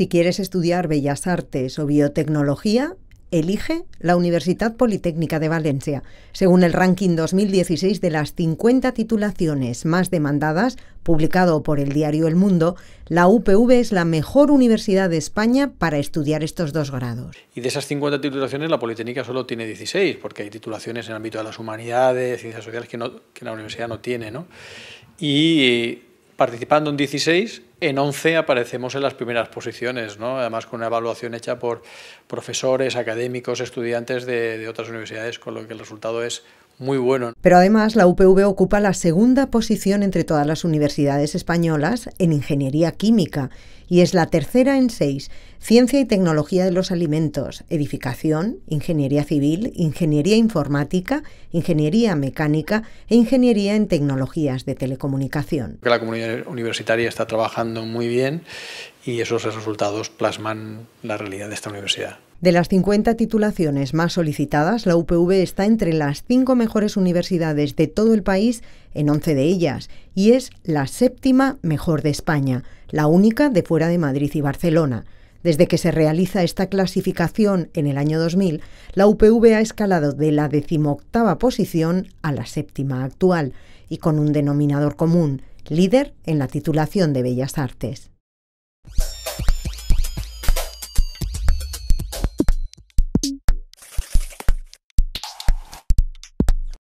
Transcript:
Si quieres estudiar Bellas Artes o Biotecnología, elige la Universidad Politécnica de Valencia. Según el ranking 2016 de las 50 titulaciones más demandadas, publicado por el diario El Mundo, la UPV es la mejor universidad de España para estudiar estos dos grados. Y de esas 50 titulaciones, la Politécnica solo tiene 16, porque hay titulaciones en el ámbito de las humanidades, ciencias sociales, que, que la universidad no tiene. ¿no? Y participando en 16, en 11 aparecemos en las primeras posiciones, además con una evaluación hecha por profesores, académicos, estudiantes de, de otras universidades, con lo que el resultado es muy bueno. Pero además la UPV ocupa la segunda posición entre todas las universidades españolas en ingeniería química y es la tercera en seis, ciencia y tecnología de los alimentos, edificación, ingeniería civil, ingeniería informática, ingeniería mecánica e ingeniería en tecnologías de telecomunicación. La comunidad universitaria está trabajando muy bien y esos resultados plasman la realidad de esta universidad. De las 50 titulaciones más solicitadas, la UPV está entre las cinco mejores universidades de todo el país en 11 de ellas y es la séptima mejor de España, la única de fuera de Madrid y Barcelona. Desde que se realiza esta clasificación en el año 2000, la UPV ha escalado de la decimoctava posición a la séptima actual y con un denominador común, líder en la titulación de Bellas Artes.